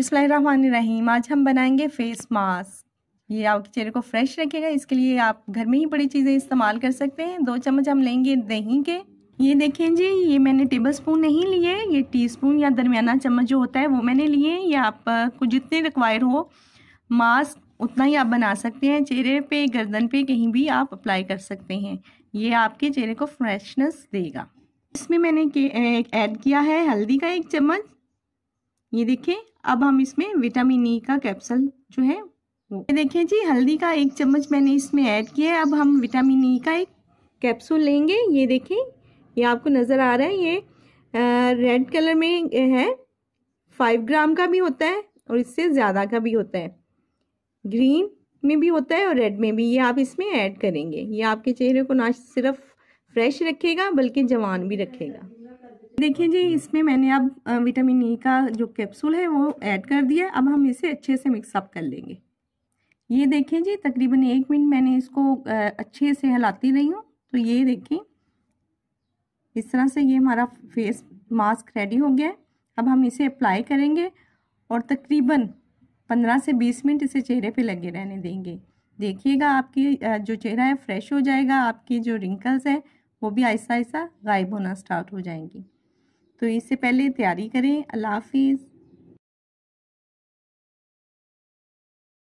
बिस्मिल्लाम आज हम बनाएंगे फेस मास्क ये आपके चेहरे को फ्रेश रखेगा इसके लिए आप घर में ही बड़ी चीज़ें इस्तेमाल कर सकते हैं दो चम्मच हम लेंगे दही के ये देखें जी ये मैंने टेबल स्पून नहीं लिए ये टीस्पून या दरमियाना चम्मच जो होता है वो मैंने लिए ये को जितने रिक्वायर हो मास्क उतना ही आप बना सकते हैं चेहरे पे गर्दन पे कहीं भी आप अप्लाई कर सकते हैं ये आपके चेहरे को फ्रेशनेस देगा इसमें मैंने ऐड किया है हल्दी का एक चम्मच ये देखिए अब हम इसमें विटामिन ई e का कैप्सूल जो है वो ये देखिए जी हल्दी का एक चम्मच मैंने इसमें ऐड किया है अब हम विटामिन ई e का एक कैप्सूल लेंगे ये देखिए ये आपको नज़र आ रहा है ये रेड कलर में है फाइव ग्राम का भी होता है और इससे ज़्यादा का भी होता है ग्रीन में भी होता है और रेड में भी ये आप इसमें ऐड करेंगे ये आपके चेहरे को ना सिर्फ फ्रेश रखेगा बल्कि जवान भी रखेगा देखिए जी इसमें मैंने अब विटामिन ई e का जो कैप्सूल है वो ऐड कर दिया अब हम इसे अच्छे से मिक्सअप कर लेंगे ये देखें जी तकरीबन एक मिनट मैंने इसको अच्छे से हिलाती रही हूँ तो ये देखें इस तरह से ये हमारा फेस मास्क रेडी हो गया है अब हम इसे अप्लाई करेंगे और तकरीबन पंद्रह से बीस मिनट इसे चेहरे पे लगे रहने देंगे देखिएगा आपकी जो चेहरा है फ्रेश हो जाएगा आपकी जो रिंकल्स है वो भी आहिस्ता आहिस्ता गायब होना स्टार्ट हो जाएंगी तो इससे पहले तैयारी करें अल्लाह हाफिज़